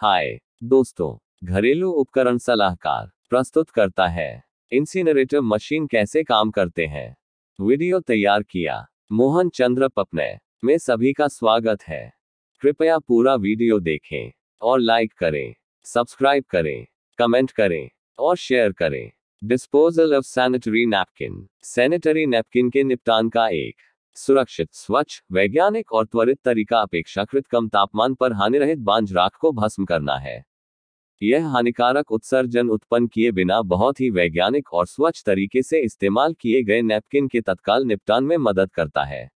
हाय दोस्तों घरेलू उपकरण सलाहकार प्रस्तुत करता है इंसिनरेटर मशीन कैसे काम करते हैं वीडियो तैयार किया मोहन चंद्र पपने में सभी का स्वागत है कृपया पूरा वीडियो देखें और लाइक करें सब्सक्राइब करें कमेंट करें और शेयर करें disposal of sanitary napkin sanitary napkin के निपटान का एक सुरक्षित स्वच्छ वैज्ञानिक और त्वरित तरीका अपेक्षाकृत कम तापमान पर हानिरहित बांझ राख को भस्म करना है यह हानिकारक उत्सर्जन उत्पन्न किए बिना बहुत ही वैज्ञानिक और स्वच्छ तरीके से इस्तेमाल किए गए नैपकिन के तत्काल निपटान में मदद करता है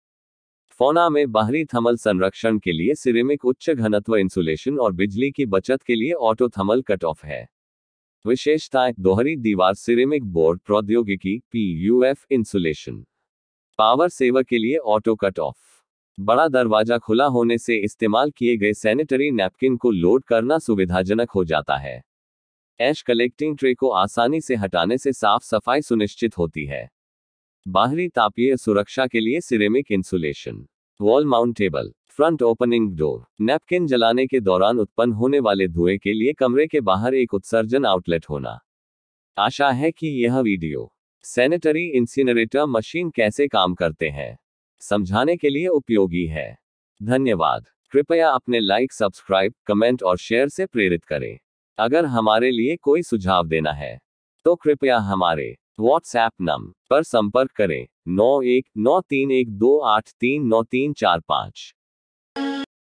फोना में बाहरी थमल संरक्षण के लिए सिरेमिक उच्च घनत्व इंसुलेशन और बिजली की बचत के लिए ऑटो थमल कट ऑफ है विशेषताएं दोहरी दीवार सिरेमिक बोर्ड प्रौद्योगिकी पी इंसुलेशन पावर सेवर के लिए ऑटो कट ऑफ बड़ा दरवाजा खुला होने से इस्तेमाल किए गए सैनिटरी नैपकिन को लोड करना सुविधाजनक हो जाता है ऐश कलेक्टिंग ट्रे को आसानी से हटाने से साफ सफाई सुनिश्चित होती है बाहरी तापीय सुरक्षा के लिए ceramic insulation wall mountable front opening door napkin जलाने के दौरान उत्पन्न होने वाले धुएं के लिए कमरे के बाहर एक उत्सर्जन आउटलेट होना आशा है कि यह वीडियो सैनिटरी इंसिनरेटर मशीन कैसे काम करते हैं समझाने के लिए उपयोगी है धन्यवाद कृपया अपने लाइक सब्सक्राइब कमेंट और शेयर से प्रेरित करें अगर हमारे लिए कोई सुझाव देना है तो कृपया हमारे व्हाट्सएप नंबर पर संपर्क करें नौ एक नौ तीन एक दो आठ तीन नौ तीन चार पाँच